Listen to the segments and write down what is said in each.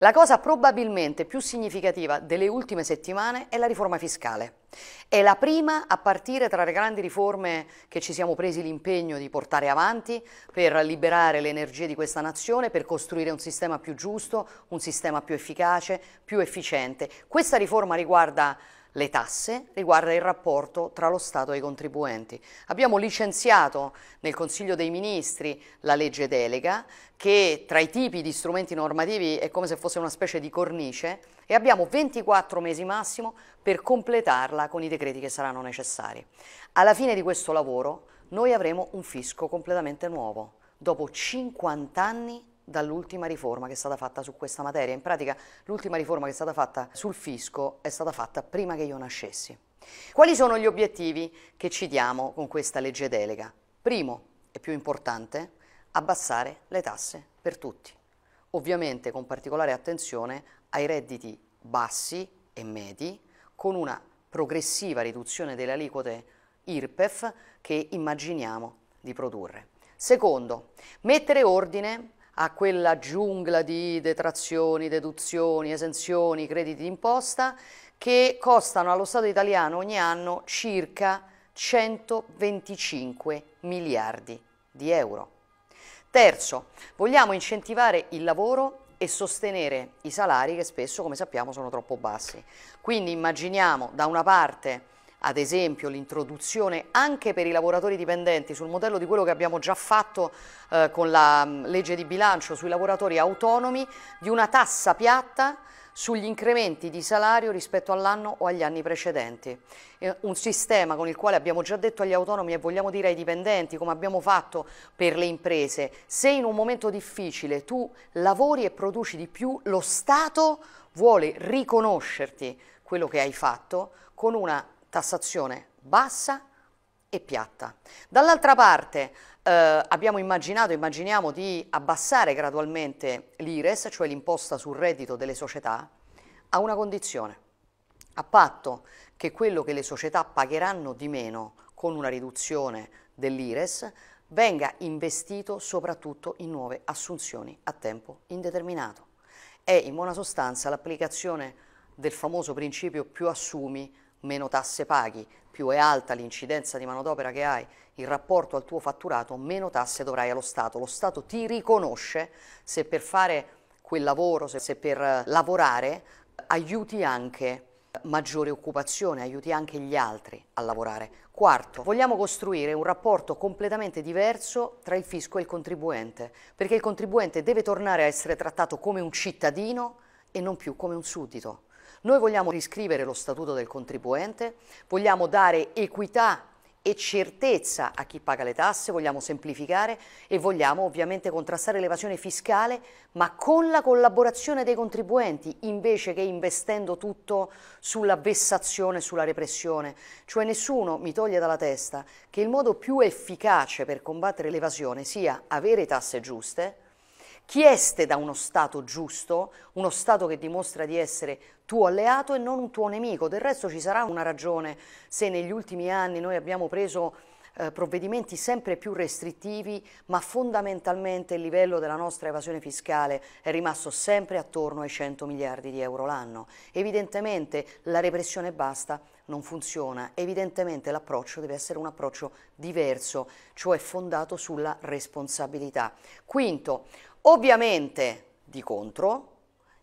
La cosa probabilmente più significativa delle ultime settimane è la riforma fiscale. È la prima a partire tra le grandi riforme che ci siamo presi l'impegno di portare avanti per liberare le energie di questa nazione, per costruire un sistema più giusto, un sistema più efficace, più efficiente. Questa riforma riguarda le tasse, riguarda il rapporto tra lo Stato e i contribuenti. Abbiamo licenziato nel Consiglio dei Ministri la legge delega che tra i tipi di strumenti normativi è come se fosse una specie di cornice e abbiamo 24 mesi massimo per completarla con i decreti che saranno necessari. Alla fine di questo lavoro noi avremo un fisco completamente nuovo, dopo 50 anni dall'ultima riforma che è stata fatta su questa materia. In pratica l'ultima riforma che è stata fatta sul fisco è stata fatta prima che io nascessi. Quali sono gli obiettivi che ci diamo con questa legge delega? Primo e più importante, abbassare le tasse per tutti, ovviamente con particolare attenzione ai redditi bassi e medi, con una progressiva riduzione delle aliquote IRPEF che immaginiamo di produrre. Secondo, mettere ordine a quella giungla di detrazioni, deduzioni, esenzioni, crediti d'imposta che costano allo Stato italiano ogni anno circa 125 miliardi di euro. Terzo, vogliamo incentivare il lavoro e sostenere i salari che spesso, come sappiamo, sono troppo bassi. Quindi immaginiamo da una parte ad esempio l'introduzione anche per i lavoratori dipendenti sul modello di quello che abbiamo già fatto eh, con la mm, legge di bilancio sui lavoratori autonomi di una tassa piatta sugli incrementi di salario rispetto all'anno o agli anni precedenti. un sistema con il quale abbiamo già detto agli autonomi e vogliamo dire ai dipendenti, come abbiamo fatto per le imprese, se in un momento difficile tu lavori e produci di più, lo Stato vuole riconoscerti quello che hai fatto con una tassazione bassa e piatta. Dall'altra parte eh, abbiamo immaginato, immaginiamo di abbassare gradualmente l'IRES, cioè l'imposta sul reddito delle società, a una condizione, a patto che quello che le società pagheranno di meno con una riduzione dell'IRES venga investito soprattutto in nuove assunzioni a tempo indeterminato. È in buona sostanza l'applicazione del famoso principio più assumi meno tasse paghi, più è alta l'incidenza di manodopera che hai in rapporto al tuo fatturato, meno tasse dovrai allo Stato. Lo Stato ti riconosce se per fare quel lavoro, se per eh, lavorare, aiuti anche maggiore occupazione, aiuti anche gli altri a lavorare. Quarto, vogliamo costruire un rapporto completamente diverso tra il fisco e il contribuente, perché il contribuente deve tornare a essere trattato come un cittadino e non più come un suddito. Noi vogliamo riscrivere lo statuto del contribuente, vogliamo dare equità e certezza a chi paga le tasse, vogliamo semplificare e vogliamo ovviamente contrastare l'evasione fiscale, ma con la collaborazione dei contribuenti, invece che investendo tutto sulla vessazione, sulla repressione. Cioè nessuno mi toglie dalla testa che il modo più efficace per combattere l'evasione sia avere tasse giuste, chieste da uno Stato giusto, uno Stato che dimostra di essere tuo alleato e non un tuo nemico. Del resto ci sarà una ragione se negli ultimi anni noi abbiamo preso eh, provvedimenti sempre più restrittivi, ma fondamentalmente il livello della nostra evasione fiscale è rimasto sempre attorno ai 100 miliardi di euro l'anno. Evidentemente la repressione basta non funziona, evidentemente l'approccio deve essere un approccio diverso, cioè fondato sulla responsabilità. Quinto, Ovviamente, di contro,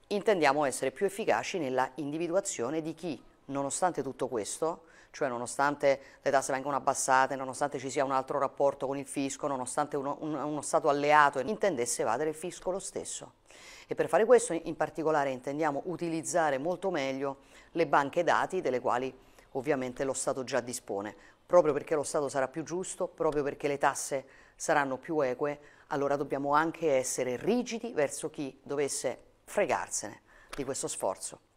intendiamo essere più efficaci nella individuazione di chi, nonostante tutto questo, cioè nonostante le tasse vengano abbassate, nonostante ci sia un altro rapporto con il fisco, nonostante uno, un, uno Stato alleato intendesse evadere il fisco lo stesso. E per fare questo in particolare intendiamo utilizzare molto meglio le banche dati delle quali ovviamente lo Stato già dispone proprio perché lo Stato sarà più giusto, proprio perché le tasse saranno più eque, allora dobbiamo anche essere rigidi verso chi dovesse fregarsene di questo sforzo.